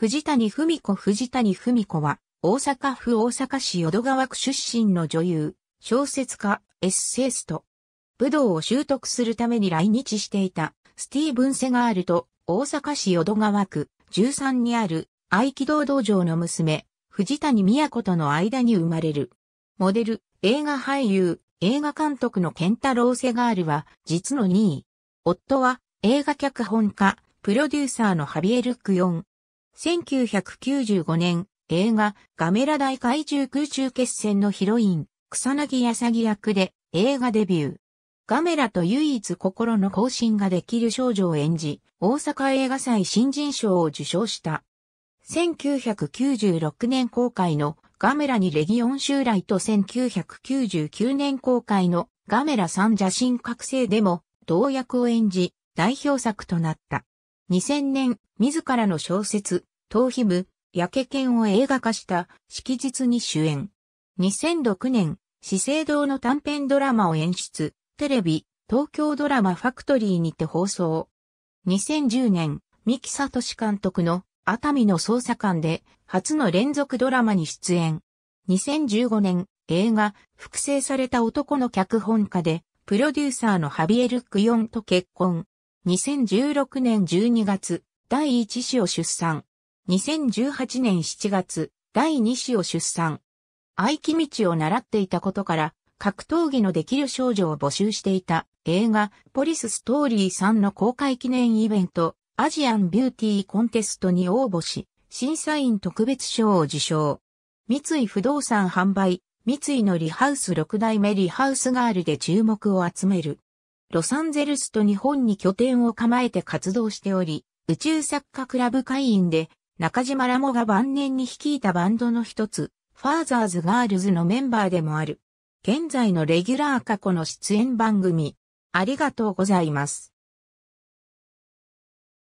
藤谷文子藤谷文子は、大阪府大阪市淀川区出身の女優、小説家、エッセイスト。武道を習得するために来日していた、スティーブン・セガールと、大阪市淀川区13にある、合気道道場の娘、藤谷子との間に生まれる。モデル、映画俳優、映画監督のケンタロウ・セガールは、実の2位。夫は、映画脚本家、プロデューサーのハビエル・クヨン。1995年、映画、ガメラ大怪獣空中決戦のヒロイン、草薙やさぎ役で映画デビュー。ガメラと唯一心の更新ができる少女を演じ、大阪映画祭新人賞を受賞した。1996年公開のガメラにレギオン襲来と1999年公開のガメラ三邪神覚醒でも同役を演じ、代表作となった。2000年、自らの小説、頭皮部、焼け犬を映画化した式日に主演。2006年、資生堂の短編ドラマを演出、テレビ、東京ドラマファクトリーにて放送。2010年、三木聡監督の熱海の捜査官で初の連続ドラマに出演。2015年、映画、複製された男の脚本家で、プロデューサーのハビエル・クヨンと結婚。2016年12月、第一子を出産。2018年7月、第2子を出産。愛気道を習っていたことから、格闘技のできる少女を募集していた映画、ポリスストーリー3の公開記念イベント、アジアンビューティーコンテストに応募し、審査員特別賞を受賞。三井不動産販売、三井のリハウス6代目リハウスガールで注目を集める。ロサンゼルスと日本に拠点を構えて活動しており、宇宙作家クラブ会員で中島ラモが晩年に率いたバンドの一つ、ファーザーズガールズのメンバーでもある。現在のレギュラー過去の出演番組。ありがとうございます。